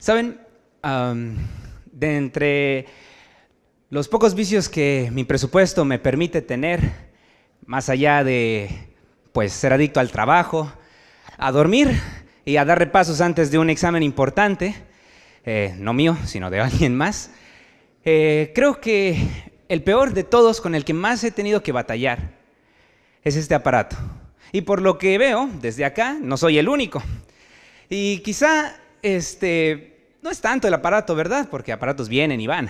Saben, de entre los pocos vicios que mi presupuesto me permite tener, más allá de pues ser adicto al trabajo, a dormir y a dar repasos antes de un examen importante, eh, no mío, sino de alguien más, eh, creo que el peor de todos con el que más he tenido que batallar es este aparato. Y por lo que veo desde acá, no soy el único. Y quizá este, no es tanto el aparato, ¿verdad? Porque aparatos vienen y van.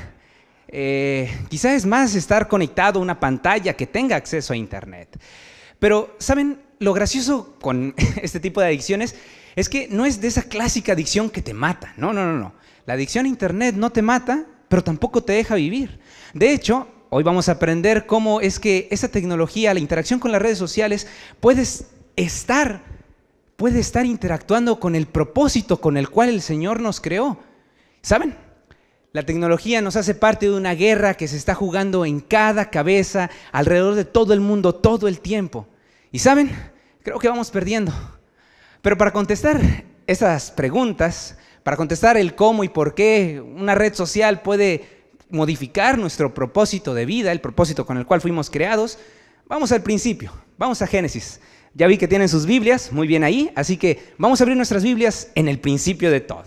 Eh, quizás es más estar conectado a una pantalla que tenga acceso a Internet. Pero, ¿saben? Lo gracioso con este tipo de adicciones es que no es de esa clásica adicción que te mata. No, no, no, no. La adicción a Internet no te mata, pero tampoco te deja vivir. De hecho, hoy vamos a aprender cómo es que esa tecnología, la interacción con las redes sociales, puedes estar puede estar interactuando con el propósito con el cual el Señor nos creó. ¿Saben? La tecnología nos hace parte de una guerra que se está jugando en cada cabeza, alrededor de todo el mundo, todo el tiempo. Y saben, creo que vamos perdiendo. Pero para contestar esas preguntas, para contestar el cómo y por qué una red social puede modificar nuestro propósito de vida, el propósito con el cual fuimos creados, vamos al principio, vamos a Génesis. Ya vi que tienen sus Biblias, muy bien ahí, así que vamos a abrir nuestras Biblias en el principio de todo.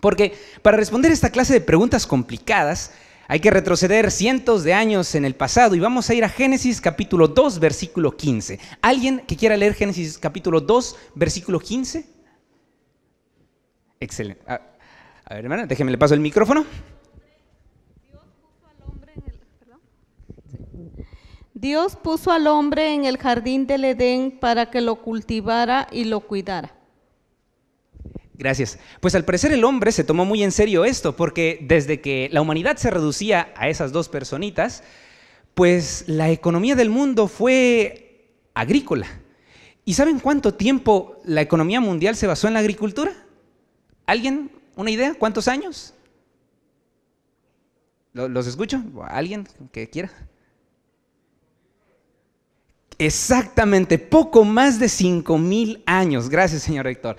Porque para responder esta clase de preguntas complicadas, hay que retroceder cientos de años en el pasado y vamos a ir a Génesis capítulo 2, versículo 15. ¿Alguien que quiera leer Génesis capítulo 2, versículo 15? Excelente. Ah, a ver, hermana, déjeme le paso el micrófono. Dios puso al hombre en el jardín del Edén para que lo cultivara y lo cuidara. Gracias. Pues al parecer el hombre se tomó muy en serio esto, porque desde que la humanidad se reducía a esas dos personitas, pues la economía del mundo fue agrícola. ¿Y saben cuánto tiempo la economía mundial se basó en la agricultura? ¿Alguien? ¿Una idea? ¿Cuántos años? ¿Los escucho? ¿Alguien que quiera? Exactamente, poco más de 5.000 años. Gracias, señor Héctor.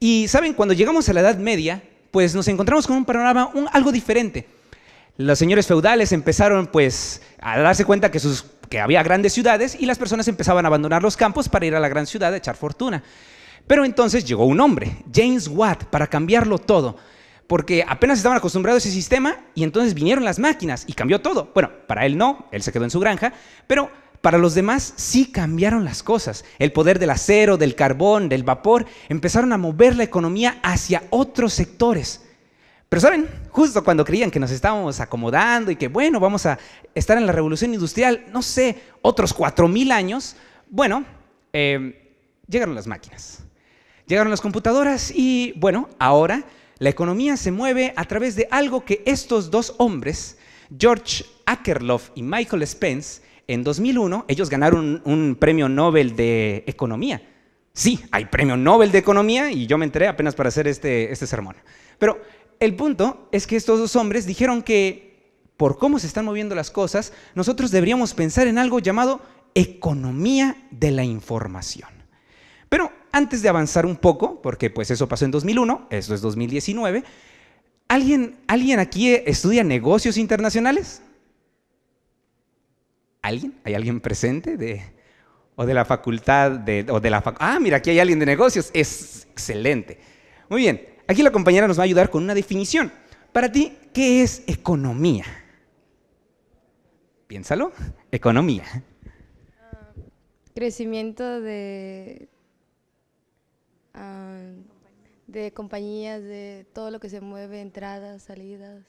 Y saben, cuando llegamos a la Edad Media, pues nos encontramos con un panorama algo diferente. Los señores feudales empezaron pues a darse cuenta que, sus, que había grandes ciudades y las personas empezaban a abandonar los campos para ir a la gran ciudad a echar fortuna. Pero entonces llegó un hombre, James Watt, para cambiarlo todo porque apenas estaban acostumbrados a ese sistema y entonces vinieron las máquinas y cambió todo. Bueno, para él no, él se quedó en su granja, pero para los demás sí cambiaron las cosas. El poder del acero, del carbón, del vapor, empezaron a mover la economía hacia otros sectores. Pero saben, justo cuando creían que nos estábamos acomodando y que bueno, vamos a estar en la revolución industrial, no sé, otros 4.000 años, bueno, eh, llegaron las máquinas, llegaron las computadoras y bueno, ahora la economía se mueve a través de algo que estos dos hombres, George Akerlof y Michael Spence, en 2001 ellos ganaron un, premio Nobel de Economía. Sí, hay premio Nobel de Economía y yo me enteré apenas para hacer este, este, sermón. Pero el punto es que estos dos hombres dijeron que por cómo se están moviendo las cosas, nosotros deberíamos pensar en algo llamado economía de la información. Pero antes de avanzar un poco, porque pues eso pasó en 2001, eso es 2019, ¿alguien, ¿alguien aquí estudia negocios internacionales? ¿Alguien? ¿Hay alguien presente de, o de la facultad de, la Ah, mira, aquí hay alguien de negocios. Es excelente. Muy bien. Aquí la compañera nos va a ayudar con una definición. Para ti, ¿qué es economía? Piénsalo. Economía. Ah, crecimiento de ah, de compañías, de todo lo que se mueve, entradas, salidas.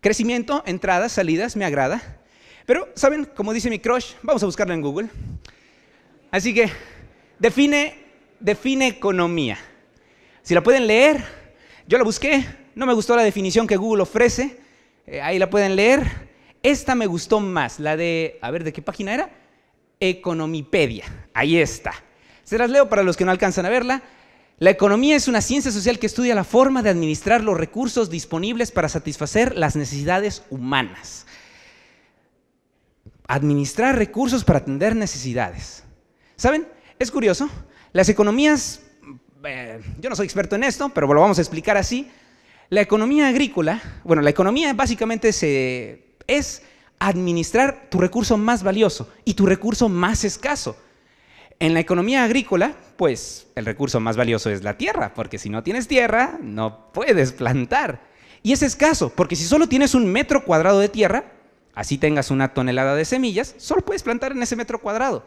Crecimiento, entradas, salidas, me agrada. Pero, ¿saben? Como dice mi crush, vamos a buscarla en Google. Así que, define, define economía. Si la pueden leer, yo la busqué, no me gustó la definición que Google ofrece, eh, ahí la pueden leer. Esta me gustó más, la de, a ver, ¿de qué página era? Economipedia, ahí está. Se las leo para los que no alcanzan a verla. La economía es una ciencia social que estudia la forma de administrar los recursos disponibles para satisfacer las necesidades humanas. Administrar recursos para atender necesidades. ¿Saben? Es curioso. Las economías, eh, yo no soy experto en esto, pero lo vamos a explicar así. La economía agrícola, bueno, la economía básicamente es administrar tu recurso más valioso y tu recurso más escaso. En la economía agrícola, pues el recurso más valioso es la tierra, porque si no tienes tierra, no puedes plantar. Y es escaso, porque si solo tienes un metro cuadrado de tierra, así tengas una tonelada de semillas, solo puedes plantar en ese metro cuadrado.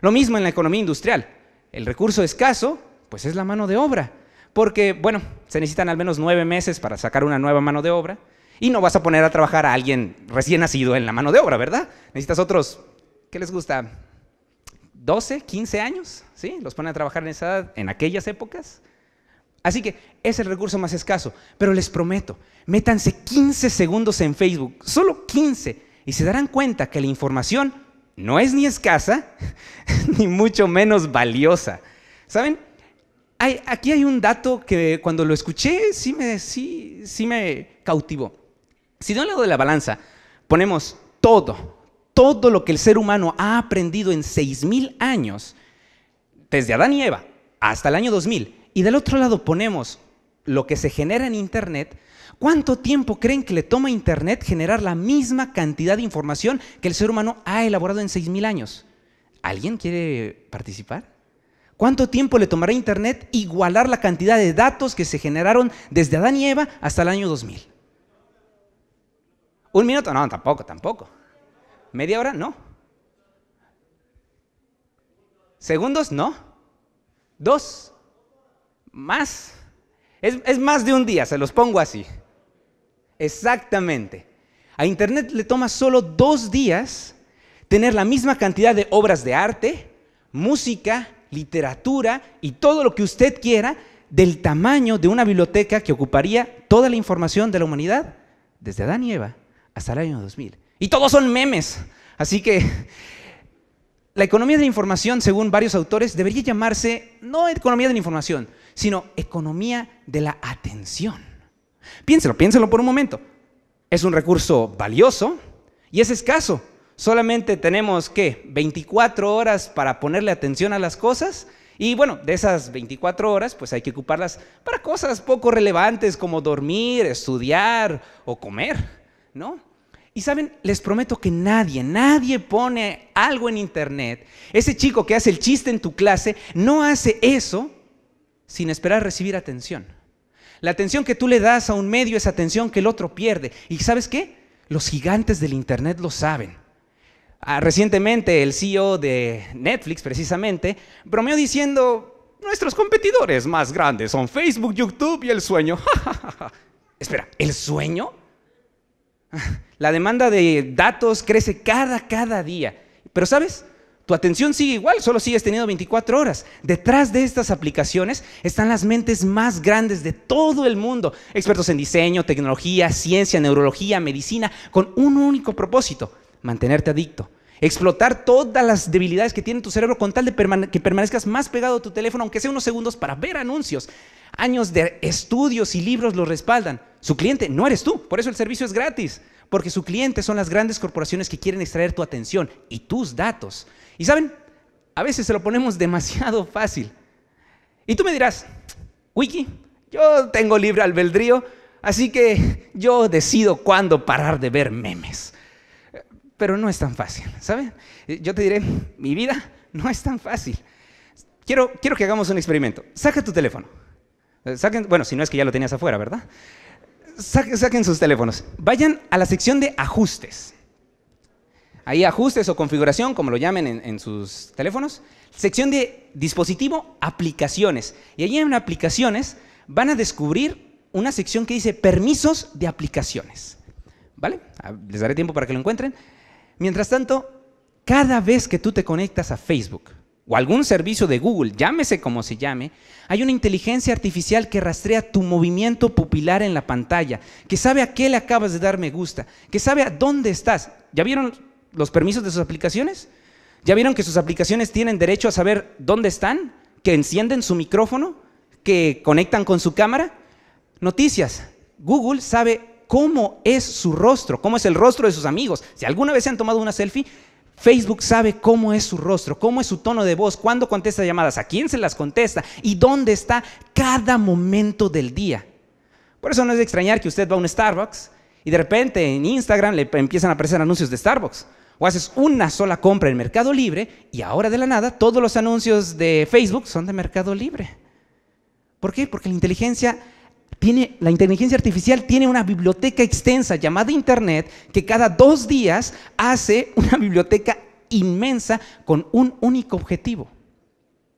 Lo mismo en la economía industrial. El recurso escaso, pues es la mano de obra, porque, bueno, se necesitan al menos nueve meses para sacar una nueva mano de obra, y no vas a poner a trabajar a alguien recién nacido en la mano de obra, ¿verdad? Necesitas otros, ¿qué les gusta? 12, 15 años, ¿sí? Los ponen a trabajar en esa edad, en aquellas épocas. Así que es el recurso más escaso, pero les prometo, métanse 15 segundos en Facebook, solo 15, y se darán cuenta que la información no es ni escasa, ni mucho menos valiosa. ¿Saben? Hay, aquí hay un dato que cuando lo escuché sí me, sí, sí me cautivó. Si de un lado de la balanza ponemos todo, todo lo que el ser humano ha aprendido en 6.000 años, desde Adán y Eva hasta el año 2000, y del otro lado ponemos lo que se genera en Internet, ¿cuánto tiempo creen que le toma a Internet generar la misma cantidad de información que el ser humano ha elaborado en 6.000 años? ¿Alguien quiere participar? ¿Cuánto tiempo le tomará Internet igualar la cantidad de datos que se generaron desde Adán y Eva hasta el año 2000? ¿Un minuto? No, tampoco, tampoco. ¿Media hora? No. ¿Segundos? No. ¿Dos? Más. Es, más de un día, se los pongo así. Exactamente. A Internet le toma solo dos días tener la misma cantidad de obras de arte, música, literatura y todo lo que usted quiera del tamaño de una biblioteca que ocuparía toda la información de la humanidad desde Adán y Eva hasta el año 2000. Y todos son memes. Así que la economía de la información, según varios autores, debería llamarse no economía de la información, sino economía de la atención. Piénselo, piénselo por un momento. Es un recurso valioso y es escaso. Solamente tenemos, ¿qué? 24 horas para ponerle atención a las cosas. Y bueno, de esas 24 horas, pues hay que ocuparlas para cosas poco relevantes como dormir, estudiar o comer, ¿no? Y saben, les prometo que nadie, nadie pone algo en internet. Ese chico que hace el chiste en tu clase no hace eso sin esperar recibir atención. La atención que tú le das a un medio es atención que el otro pierde. ¿Y sabes qué? Los gigantes del internet lo saben. Ah, recientemente el CEO de Netflix, precisamente, bromeó diciendo, nuestros competidores más grandes son Facebook, YouTube y el sueño. Espera, ¿el sueño? La demanda de datos crece cada, cada día. Pero sabes, tu atención sigue igual, solo sigues teniendo 24 horas. Detrás de estas aplicaciones están las mentes más grandes de todo el mundo, expertos en diseño, tecnología, ciencia, neurología, medicina, con un único propósito, mantenerte adicto. Explotar todas las debilidades que tiene tu cerebro con tal de que permanezcas más pegado a tu teléfono, aunque sea unos segundos, para ver anuncios, años de estudios y libros lo respaldan. Su cliente no eres tú, por eso el servicio es gratis, porque su cliente son las grandes corporaciones que quieren extraer tu atención y tus datos. Y saben, a veces se lo ponemos demasiado fácil. Y tú me dirás, Wiki, yo tengo libre albedrío, así que yo decido cuándo parar de ver memes. Pero no es tan fácil, ¿saben? Yo te diré, mi vida no es tan fácil. Quiero, quiero que hagamos un experimento. Saca tu teléfono. Eh, bueno, si no es que ya lo tenías afuera, ¿verdad? Saquen, sus teléfonos. Vayan a la sección de ajustes. Ahí ajustes o configuración, como lo llamen en, en sus teléfonos. Sección de dispositivo, aplicaciones. Y allí en aplicaciones van a descubrir una sección que dice permisos de aplicaciones. ¿Vale? Ah, les daré tiempo para que lo encuentren. Mientras tanto, cada vez que tú te conectas a Facebook, o algún servicio de Google, llámese como se llame, hay una inteligencia artificial que rastrea tu movimiento pupilar en la pantalla, que sabe a qué le acabas de dar me gusta, que sabe a dónde estás. ¿Ya vieron los permisos de sus aplicaciones? ¿Ya vieron que sus aplicaciones tienen derecho a saber dónde están? ¿Que encienden su micrófono? ¿Que conectan con su cámara? Noticias. Google sabe cómo es su rostro, cómo es el rostro de sus amigos. Si alguna vez se han tomado una selfie, Facebook sabe cómo es su rostro, cómo es su tono de voz, cuándo contesta llamadas, a quién se las contesta y dónde está cada momento del día. Por eso no es de extrañar que usted va a un Starbucks y de repente en Instagram le empiezan a aparecer anuncios de Starbucks. O haces una sola compra en Mercado Libre y ahora de la nada todos los anuncios de Facebook son de Mercado Libre. ¿Por qué? Porque la inteligencia la inteligencia artificial tiene una biblioteca extensa llamada Internet que cada dos días hace una biblioteca inmensa con un único objetivo,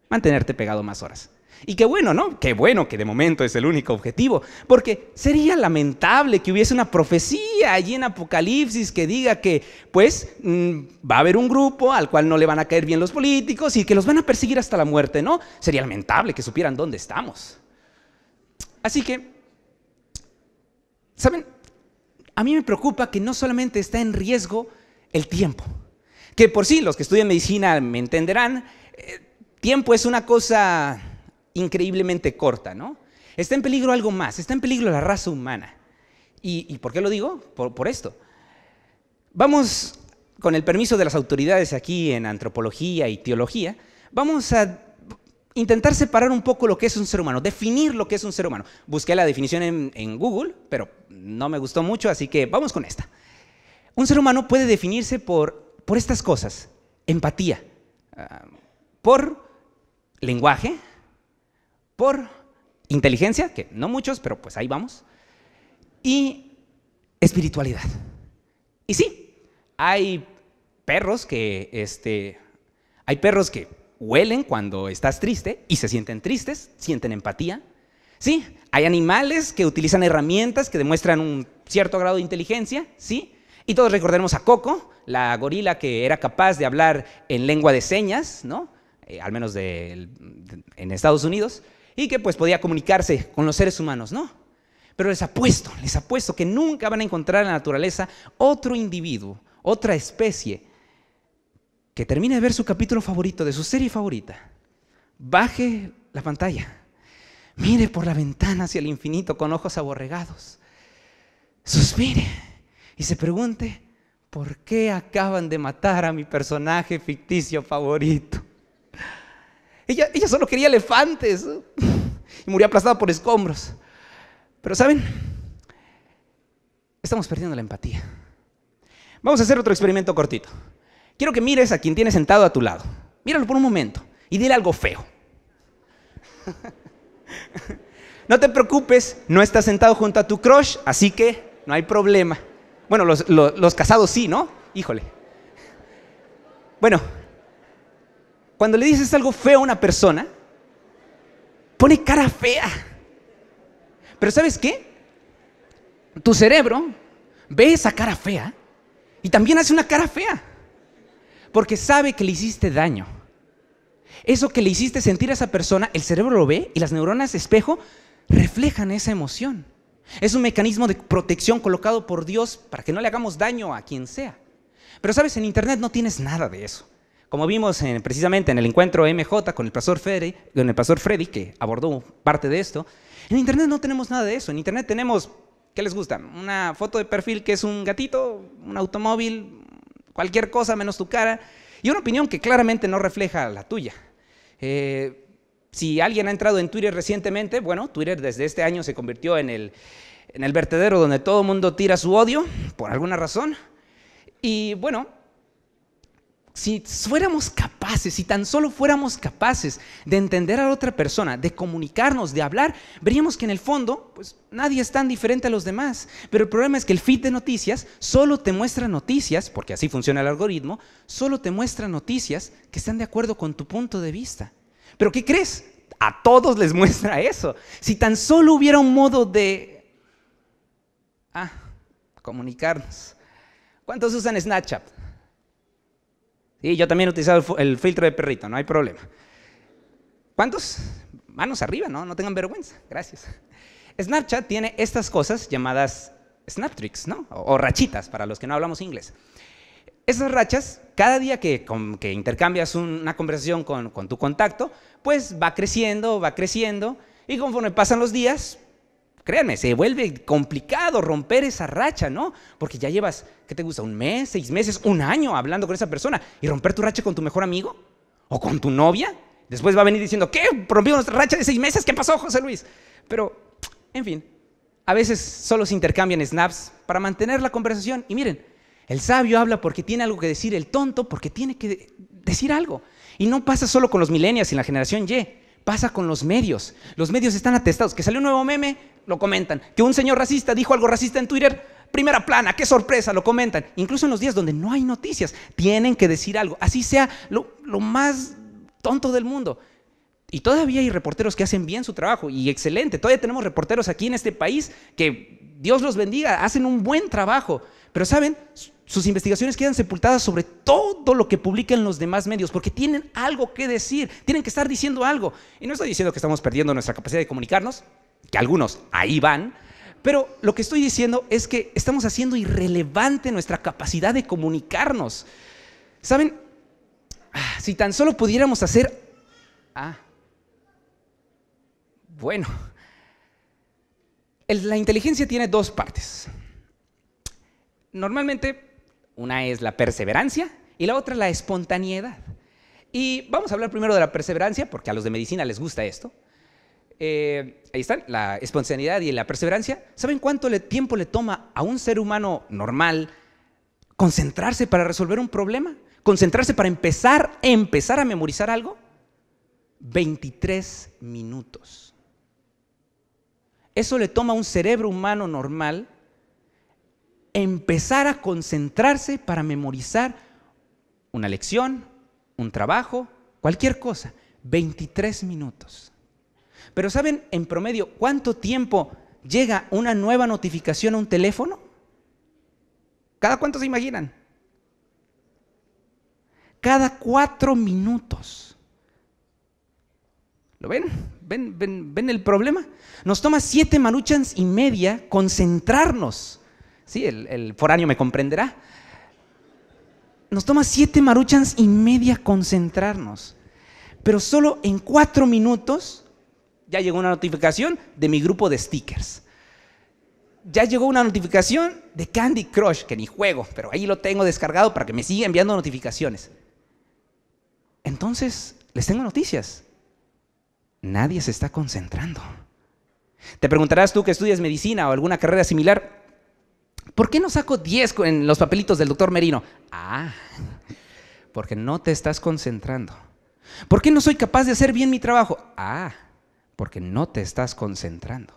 mantenerte pegado más horas. Y qué bueno, ¿no? Qué bueno que de momento es el único objetivo, porque sería lamentable que hubiese una profecía allí en Apocalipsis que diga que, pues, mm, va a haber un grupo al cual no le van a caer bien los políticos y que los van a perseguir hasta la muerte, ¿no? Sería lamentable que supieran dónde estamos. Así que, ¿saben? A mí me preocupa que no solamente está en riesgo el tiempo, que por sí los que estudian medicina me entenderán, eh, tiempo es una cosa increíblemente corta, ¿no? Está en peligro algo más, está en peligro la raza humana. ¿Y, por qué lo digo? por esto. Vamos, con el permiso de las autoridades aquí en antropología y teología, vamos a intentar separar un poco lo que es un ser humano, definir lo que es un ser humano. Busqué la definición en, Google, pero no me gustó mucho, así que vamos con esta. Un ser humano puede definirse por, por estas cosas. Empatía, ah, por lenguaje, por inteligencia, que no muchos, pero pues ahí vamos, y espiritualidad. Y sí, hay perros que, este, hay perros que huelen cuando estás triste y se sienten tristes, sienten empatía. Sí, hay animales que utilizan herramientas que demuestran un cierto grado de inteligencia, ¿sí? Y todos recordaremos a Coco, la gorila que era capaz de hablar en lengua de señas, ¿no? Eh, al menos en Estados Unidos, y que pues podía comunicarse con los seres humanos, ¿no? Pero les apuesto, les apuesto que nunca van a encontrar en la naturaleza otro individuo, otra especie que termine de ver su capítulo favorito, de su serie favorita, baje la pantalla, mire por la ventana hacia el infinito con ojos aborregados, suspire y se pregunte, ¿por qué acaban de matar a mi personaje ficticio favorito? Ella, ella solo quería elefantes y murió aplastada por escombros. Pero ¿saben? Estamos perdiendo la empatía. Vamos a hacer otro experimento cortito. Quiero que mires a quien tiene sentado a tu lado. Míralo por un momento y dile algo feo. No te preocupes, no estás sentado junto a tu crush, así que no hay problema. Bueno, los casados sí, ¿no? Híjole. Bueno, cuando le dices algo feo a una persona, pone cara fea. Pero ¿sabes qué? Tu cerebro ve esa cara fea y también hace una cara fea. Porque sabe que le hiciste daño. Eso que le hiciste sentir a esa persona, el cerebro lo ve y las neuronas espejo reflejan esa emoción. Es un mecanismo de protección colocado por Dios para que no le hagamos daño a quien sea. Pero sabes, en Internet no tienes nada de eso. Como vimos precisamente en el encuentro MJ con el pastor Freddy, con el pastor Freddy, que abordó parte de esto, en Internet no tenemos nada de eso. En Internet tenemos, ¿qué les gusta? Una foto de perfil que es un gatito, un automóvil, cualquier cosa menos tu cara, y una opinión que claramente no refleja la tuya. Eh, si alguien ha entrado en Twitter recientemente, bueno, Twitter desde este año se convirtió en el, en el vertedero donde todo el mundo tira su odio, por alguna razón. Y bueno, si fuéramos capaces, si tan solo fuéramos capaces de entender a la otra persona, de comunicarnos, de hablar, veríamos que en el fondo, pues nadie es tan diferente a los demás. Pero el problema es que el feed de noticias solo te muestra noticias, porque así funciona el algoritmo, solo te muestra noticias que están de acuerdo con tu punto de vista. Pero ¿qué crees? A todos les muestra eso. Si tan solo hubiera un modo de... Ah, comunicarnos. ¿Cuántos usan Snapchat? Y yo también he utilizado el, filtro de perrito, no hay problema. ¿Cuántos? Manos arriba, ¿no? No tengan vergüenza. Gracias. Snapchat tiene estas cosas llamadas Snaptricks, ¿no? O, rachitas, para los que no hablamos inglés. Esas rachas, cada día que, que intercambias una conversación con, con tu contacto, pues va creciendo, va creciendo, y conforme pasan los días, créanme, se vuelve complicado romper esa racha, ¿no? Porque ya llevas, ¿qué te gusta? ¿Un mes, seis meses, un año hablando con esa persona? ¿Y romper tu racha con tu mejor amigo? ¿O con tu novia? Después va a venir diciendo, ¿qué? ¿Rompimos nuestra racha de seis meses? ¿Qué pasó, José Luis? Pero, en fin, a veces solo se intercambian snaps para mantener la conversación. Y miren, el sabio habla porque tiene algo que decir, el tonto porque tiene que decir algo. Y no pasa solo con los millennials y la generación Y pasa con los medios. Los medios están atestados. Que salió un nuevo meme, lo comentan. Que un señor racista dijo algo racista en Twitter, primera plana, qué sorpresa, lo comentan. Incluso en los días donde no hay noticias, tienen que decir algo. Así sea lo, lo más tonto del mundo. Y todavía hay reporteros que hacen bien su trabajo y excelente. Todavía tenemos reporteros aquí en este país que Dios los bendiga, hacen un buen trabajo. Pero saben, sus investigaciones quedan sepultadas sobre todo lo que publican los demás medios, porque tienen algo que decir, tienen que estar diciendo algo. Y no estoy diciendo que estamos perdiendo nuestra capacidad de comunicarnos, que algunos ahí van, pero lo que estoy diciendo es que estamos haciendo irrelevante nuestra capacidad de comunicarnos. ¿Saben? Ah, si tan solo pudiéramos hacer... Ah, bueno, la inteligencia tiene dos partes. Normalmente una es la perseverancia y la otra la espontaneidad. Y vamos a hablar primero de la perseverancia, porque a los de medicina les gusta esto. Eh, ahí están, la espontaneidad y la perseverancia. ¿Saben cuánto tiempo le toma a un ser humano normal concentrarse para resolver un problema? ¿Concentrarse para empezar, empezar a memorizar algo? 23 minutos. Eso le toma a un cerebro humano normal empezar a concentrarse para memorizar una lección, un trabajo, cualquier cosa. 23 minutos. Pero ¿saben en promedio cuánto tiempo llega una nueva notificación a un teléfono? ¿Cada cuánto se imaginan? Cada cuatro minutos. ¿Lo ven? ¿Ven, ven, ven el problema? Nos toma siete manuchas y media concentrarnos Sí, el, foráneo me comprenderá. Nos toma siete maruchans y media concentrarnos. Pero solo en cuatro minutos ya llegó una notificación de mi grupo de stickers. Ya llegó una notificación de Candy Crush, que ni juego, pero ahí lo tengo descargado para que me siga enviando notificaciones. Entonces, les tengo noticias. Nadie se está concentrando. Te preguntarás tú que estudias medicina o alguna carrera similar, ¿Por qué no saco 10 en los papelitos del doctor Merino? Ah, porque no te estás concentrando. ¿Por qué no soy capaz de hacer bien mi trabajo? Ah, porque no te estás concentrando.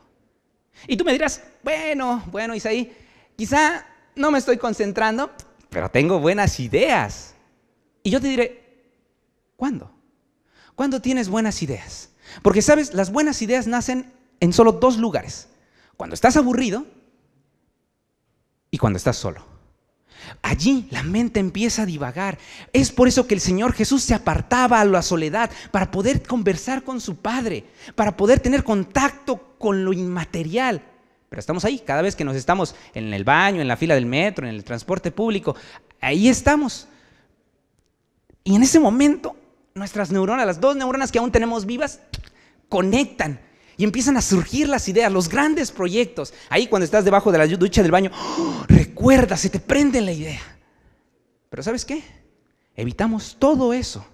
Y tú me dirás, bueno, bueno, Isaí, quizá no me estoy concentrando, pero tengo buenas ideas. Y yo te diré, ¿cuándo? ¿Cuándo tienes buenas ideas? Porque sabes, las buenas ideas nacen en solo dos lugares. Cuando estás aburrido y cuando estás solo. Allí la mente empieza a divagar. Es por eso que el Señor Jesús se apartaba a la soledad para poder conversar con su Padre, para poder tener contacto con lo inmaterial. Pero estamos ahí, cada vez que nos estamos en el baño, en la fila del metro, en el transporte público, ahí estamos. Y en ese momento, nuestras neuronas, las dos neuronas que aún tenemos vivas, conectan y empiezan a surgir las ideas, los grandes proyectos. Ahí cuando estás debajo de la ducha del baño, ¡oh! recuerda, se te prende la idea. Pero ¿sabes qué? Evitamos todo eso.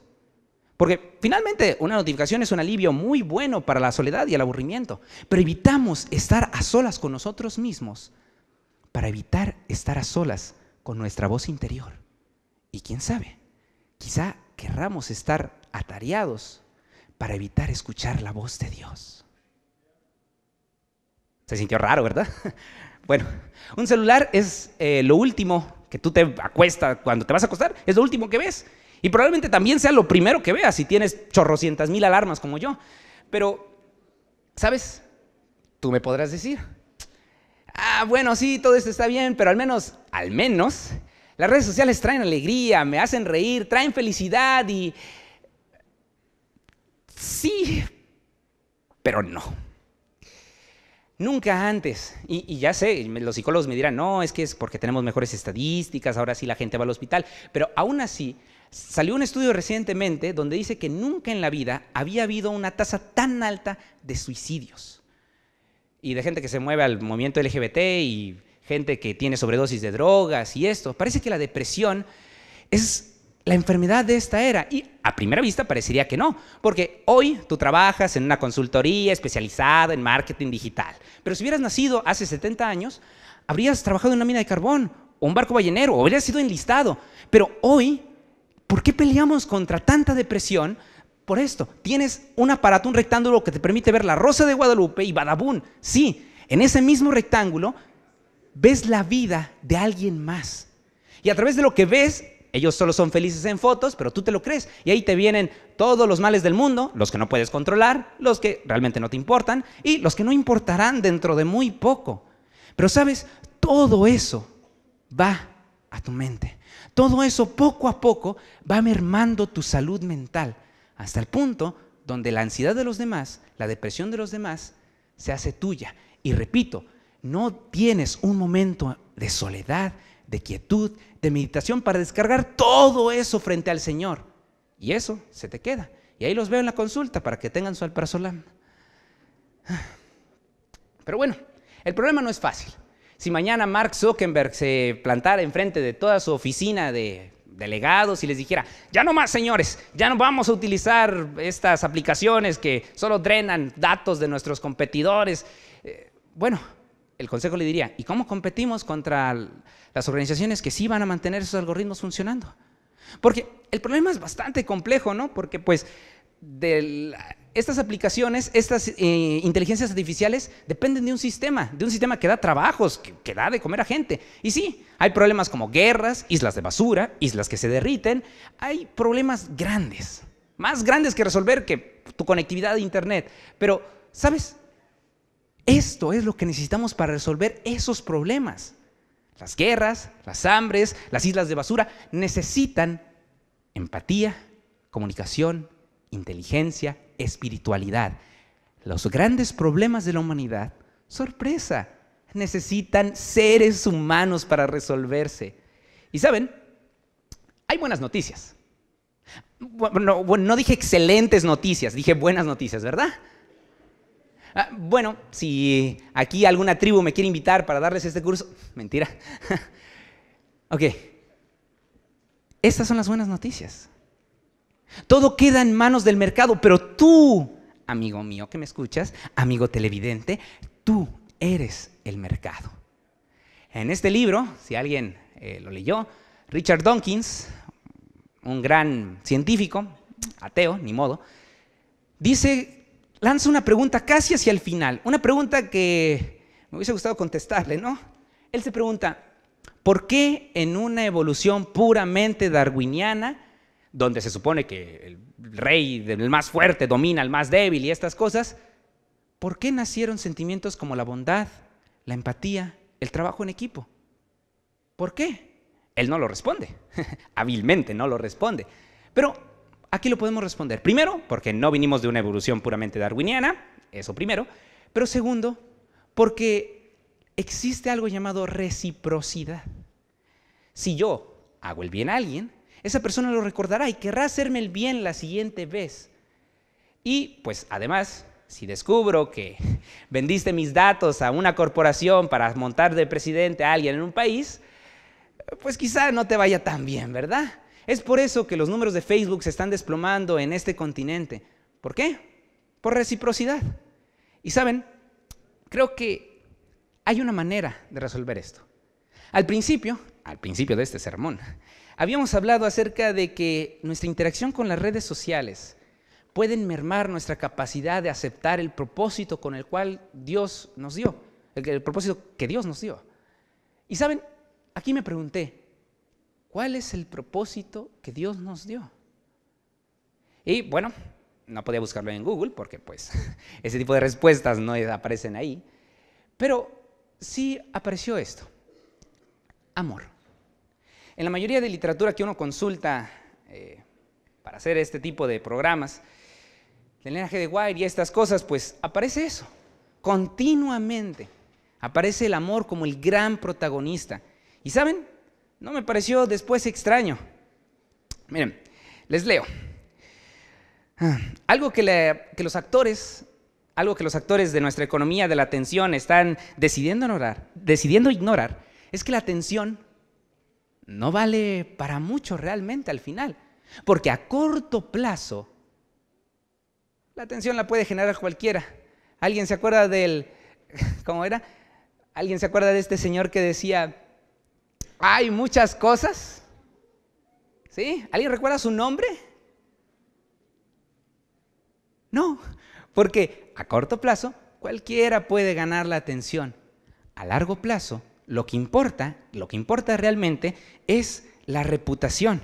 Porque finalmente una notificación es un alivio muy bueno para la soledad y el aburrimiento, pero evitamos estar a solas con nosotros mismos para evitar estar a solas con nuestra voz interior. Y quién sabe, quizá querramos estar atareados para evitar escuchar la voz de Dios. Se sintió raro, ¿verdad? Bueno, un celular es eh, lo último que tú te acuestas cuando te vas a acostar, es lo último que ves. Y probablemente también sea lo primero que veas si tienes chorrocientas mil alarmas como yo. Pero, ¿sabes? Tú me podrás decir, ah, bueno, sí, todo esto está bien, pero al menos, al menos, las redes sociales traen alegría, me hacen reír, traen felicidad y... Sí, pero no. Nunca antes. Y, ya sé, los psicólogos me dirán, no, es que es porque tenemos mejores estadísticas, ahora sí la gente va al hospital. Pero aún así, salió un estudio recientemente donde dice que nunca en la vida había habido una tasa tan alta de suicidios. Y de gente que se mueve al movimiento LGBT y gente que tiene sobredosis de drogas y esto. Parece que la depresión es la enfermedad de esta era. Y a primera vista parecería que no, porque hoy tú trabajas en una consultoría especializada en marketing digital. Pero si hubieras nacido hace 70 años, habrías trabajado en una mina de carbón o un barco ballenero o habrías sido enlistado. Pero hoy, ¿por qué peleamos contra tanta depresión? Por esto, tienes un aparato, un rectángulo que te permite ver la Rosa de Guadalupe y Badabun. Sí, en ese mismo rectángulo ves la vida de alguien más. Y a través de lo que ves, ellos solo son felices en fotos, pero tú te lo crees. Y ahí te vienen todos los males del mundo, los que no puedes controlar, los que realmente no te importan y los que no importarán dentro de muy poco. Pero sabes, todo eso va a tu mente. Todo eso poco a poco va mermando tu salud mental hasta el punto donde la ansiedad de los demás, la depresión de los demás, se hace tuya. Y repito, no tienes un momento de soledad, de quietud, de meditación, para descargar todo eso frente al Señor. Y eso se te queda. Y ahí los veo en la consulta para que tengan su alprazolam. Pero bueno, el problema no es fácil. Si mañana Mark Zuckerberg se plantara enfrente de toda su oficina de delegados y les dijera, ya no más señores, ya no vamos a utilizar estas aplicaciones que solo drenan datos de nuestros competidores. Eh, bueno, el consejo le diría, ¿y cómo competimos contra las organizaciones que sí van a mantener esos algoritmos funcionando? Porque el problema es bastante complejo, ¿no? Porque pues estas aplicaciones, estas eh, inteligencias artificiales dependen de un sistema, de un sistema que da trabajos, que, que, da de comer a gente. Y sí, hay problemas como guerras, islas de basura, islas que se derriten, hay problemas grandes, más grandes que resolver que tu conectividad de Internet. Pero, ¿sabes? Esto es lo que necesitamos para resolver esos problemas. Las guerras, las hambres, las islas de basura necesitan empatía, comunicación, inteligencia, espiritualidad. Los grandes problemas de la humanidad, sorpresa, necesitan seres humanos para resolverse. Y saben, hay buenas noticias. Bueno, no, no dije excelentes noticias, dije buenas noticias, ¿verdad? Ah, bueno, si aquí alguna tribu me quiere invitar para darles este curso, mentira. ok. Estas son las buenas noticias. Todo queda en manos del mercado, pero tú, amigo mío que me escuchas, amigo televidente, tú eres el mercado. En este libro, si alguien eh, lo leyó, Richard Dawkins, un gran científico, ateo, ni modo, dice lanza una pregunta casi hacia el final, una pregunta que me hubiese gustado contestarle, ¿no? Él se pregunta, ¿por qué en una evolución puramente darwiniana, donde se supone que el rey del más fuerte domina al más débil y estas cosas, ¿por qué nacieron sentimientos como la bondad, la empatía, el trabajo en equipo? ¿Por qué? Él no lo responde, hábilmente no lo responde. Pero Aquí lo podemos responder. Primero, porque no vinimos de una evolución puramente darwiniana, eso primero. Pero segundo, porque existe algo llamado reciprocidad. Si yo hago el bien a alguien, esa persona lo recordará y querrá hacerme el bien la siguiente vez. Y pues además, si descubro que vendiste mis datos a una corporación para montar de presidente a alguien en un país, pues quizá no te vaya tan bien, ¿verdad? Es por eso que los números de Facebook se están desplomando en este continente. ¿Por qué? Por reciprocidad. Y saben, creo que hay una manera de resolver esto. Al principio, al principio de este sermón, habíamos hablado acerca de que nuestra interacción con las redes sociales pueden mermar nuestra capacidad de aceptar el propósito con el cual Dios nos dio, el, el propósito que Dios nos dio. Y saben, aquí me pregunté, ¿Cuál es el propósito que Dios nos dio? Y bueno, no podía buscarlo en Google porque pues ese tipo de respuestas no aparecen ahí, pero sí apareció esto, amor. En la mayoría de literatura que uno consulta eh, para hacer este tipo de programas, el linaje de White y estas cosas, pues aparece eso, continuamente. Aparece el amor como el gran protagonista. Y saben, no me pareció después extraño. Miren, les leo. Ah, algo que, los actores, algo que los actores de nuestra economía de la atención están decidiendo ignorar, decidiendo ignorar, es que la atención no vale para mucho realmente al final, porque a corto plazo la atención la puede generar cualquiera. ¿Alguien se acuerda del cómo era? ¿Alguien se acuerda de este señor que decía hay muchas cosas. ¿Sí? ¿Alguien recuerda su nombre? No, porque a corto plazo cualquiera puede ganar la atención. A largo plazo, lo que importa, lo que importa realmente es la reputación.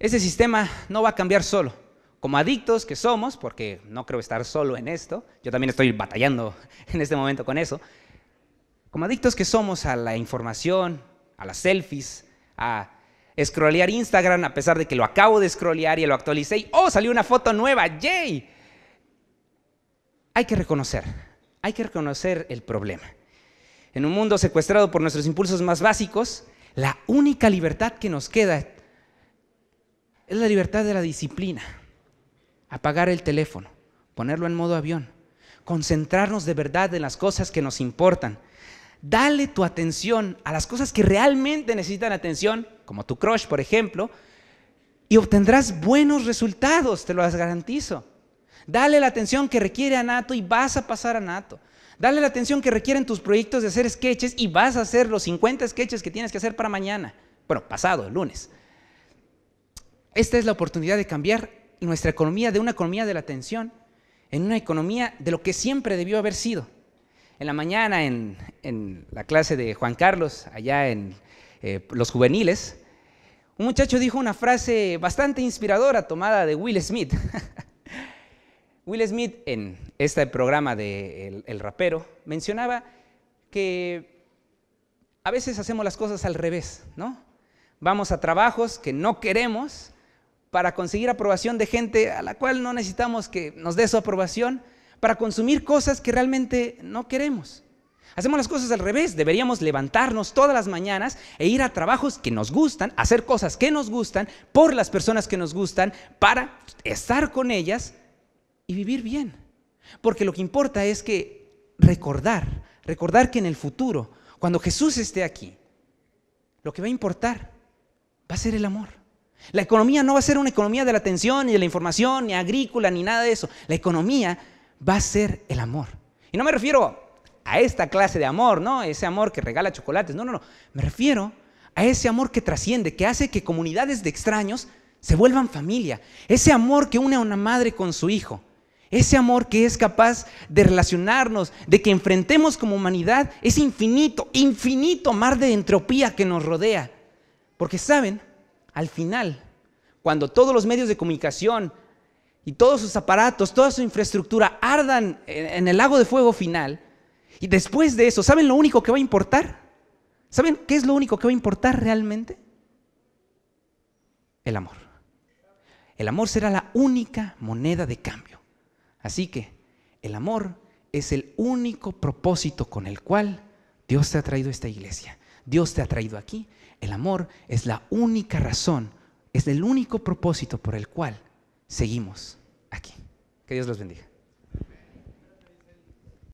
Ese sistema no va a cambiar solo. Como adictos que somos, porque no creo estar solo en esto, yo también estoy batallando en este momento con eso, como adictos que somos a la información, a las selfies, a scrollear Instagram a pesar de que lo acabo de scrollear y lo actualicé. Y, ¡Oh, salió una foto nueva! ¡Yay! Hay que reconocer, hay que reconocer el problema. En un mundo secuestrado por nuestros impulsos más básicos, la única libertad que nos queda es la libertad de la disciplina. Apagar el teléfono, ponerlo en modo avión, concentrarnos de verdad en las cosas que nos importan dale tu atención a las cosas que realmente necesitan atención, como tu crush, por ejemplo, y obtendrás buenos resultados, te lo garantizo. Dale la atención que requiere a Nato y vas a pasar a Nato. Dale la atención que requieren tus proyectos de hacer sketches y vas a hacer los 50 sketches que tienes que hacer para mañana. Bueno, pasado, el lunes. Esta es la oportunidad de cambiar nuestra economía de una economía de la atención en una economía de lo que siempre debió haber sido, en la mañana en, la clase de Juan Carlos, allá en eh, los juveniles, un muchacho dijo una frase bastante inspiradora tomada de Will Smith. Will Smith en este programa de el, el rapero mencionaba que a veces hacemos las cosas al revés, ¿no? Vamos a trabajos que no queremos para conseguir aprobación de gente a la cual no necesitamos que nos dé su aprobación para consumir cosas que realmente no queremos. Hacemos las cosas al revés. Deberíamos levantarnos todas las mañanas e ir a trabajos que nos gustan, hacer cosas que nos gustan por las personas que nos gustan para estar con ellas y vivir bien. Porque lo que importa es que recordar, recordar que en el futuro, cuando Jesús esté aquí, lo que va a importar va a ser el amor. La economía no va a ser una economía de la atención, ni de la información, ni agrícola, ni nada de eso. La economía va a ser el amor. Y no me refiero a esta clase de amor, ¿no? Ese amor que regala chocolates. No, no, no. Me refiero a ese amor que trasciende, que hace que comunidades de extraños se vuelvan familia. Ese amor que une a una madre con su hijo. Ese amor que es capaz de relacionarnos, de que enfrentemos como humanidad, es infinito, infinito mar de entropía que nos rodea. Porque saben, al final, cuando todos los medios de comunicación y todos sus aparatos, toda su infraestructura ardan en el lago de fuego final. Y después de eso, ¿saben lo único que va a importar? ¿Saben qué es lo único que va a importar realmente? El amor. El amor será la única moneda de cambio. Así que el amor es el único propósito con el cual Dios te ha traído a esta iglesia. Dios te ha traído aquí. El amor es la única razón, es el único propósito por el cual seguimos aquí. Que Dios los bendiga.